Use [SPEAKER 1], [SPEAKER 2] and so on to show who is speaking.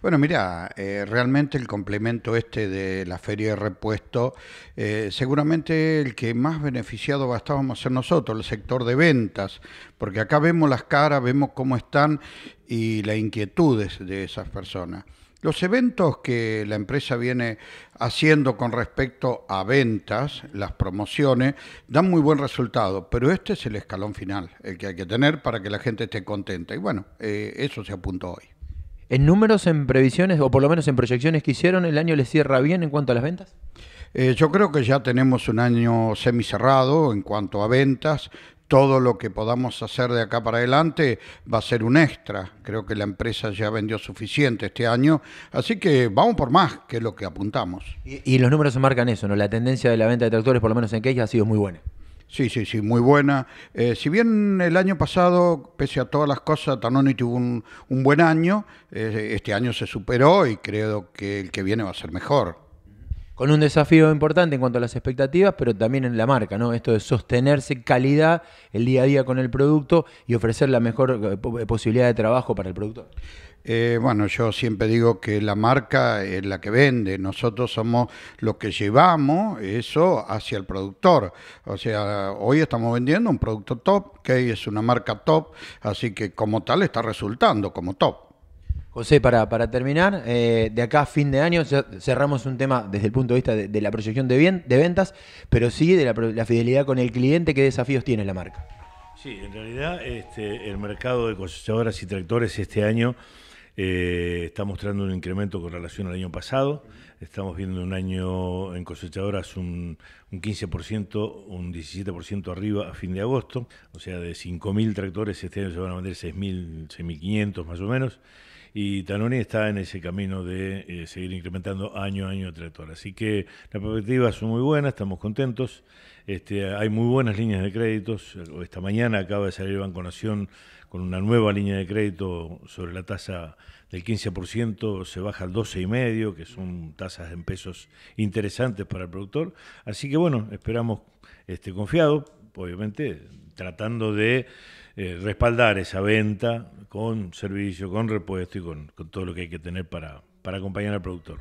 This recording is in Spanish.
[SPEAKER 1] Bueno, mira, eh, realmente el complemento este de la feria de repuesto, eh, seguramente el que más beneficiado a ser nosotros, el sector de ventas, porque acá vemos las caras, vemos cómo están y las inquietudes de esas personas. Los eventos que la empresa viene haciendo con respecto a ventas, las promociones, dan muy buen resultado, pero este es el escalón final, el que hay que tener para que la gente esté contenta. Y bueno, eh, eso se apuntó hoy. ¿En números, en previsiones, o por lo menos en proyecciones que hicieron, el año les cierra bien en cuanto a las ventas? Eh, yo creo que ya tenemos un año semicerrado en cuanto a ventas todo lo que podamos hacer de acá para adelante va a ser un extra. Creo que la empresa ya vendió suficiente este año, así que vamos por más, que lo que apuntamos. Y, los números se marcan eso, ¿no? La tendencia de la venta de tractores, por lo menos en ella, ha sido muy buena. Sí, sí, sí, muy buena. Eh, si bien el año pasado, pese a todas las cosas, Tanoni tuvo un, buen año, eh, este año se superó y creo que el que viene va a ser mejor con un desafío importante
[SPEAKER 2] en cuanto a las expectativas, pero también en la marca, ¿no? Esto de sostenerse calidad el día a día con el
[SPEAKER 1] producto y ofrecer la mejor eh, eh, posibilidad de trabajo para el productor. Eh, bueno, yo siempre digo que la marca es la que vende, nosotros somos los que llevamos eso hacia el productor. O sea, hoy estamos vendiendo un producto top, que es una marca top, así que como tal está resultando como top. José, para,
[SPEAKER 2] para terminar, eh, de acá fin de año cerramos un tema desde el punto de vista de, la proyección de, bien, de ventas, pero sí de la, fidelidad con el cliente, ¿qué desafíos tiene la marca?
[SPEAKER 3] Sí, en realidad este, el mercado de cosechadoras y tractores este año eh, está mostrando un incremento con relación al año pasado. Estamos viendo un año en cosechadoras un, un 15%, un 17% arriba a fin de agosto. O sea, de 5.000 tractores este año se van a vender 6.000, 6.500 más o menos. Y Tanoni está en ese camino de eh, seguir incrementando año a año tractor. Así que las perspectivas son muy buenas, estamos contentos. Este, hay muy buenas líneas de créditos. Esta mañana acaba de salir Banco Nación con una nueva línea de crédito sobre la tasa del 15%, se baja al 12,5%, que son tasas en pesos interesantes para el productor. Así que bueno, esperamos este, confiado, obviamente tratando de eh, respaldar esa venta con servicio, con repuesto y con, todo lo que hay que tener para acompañar al productor.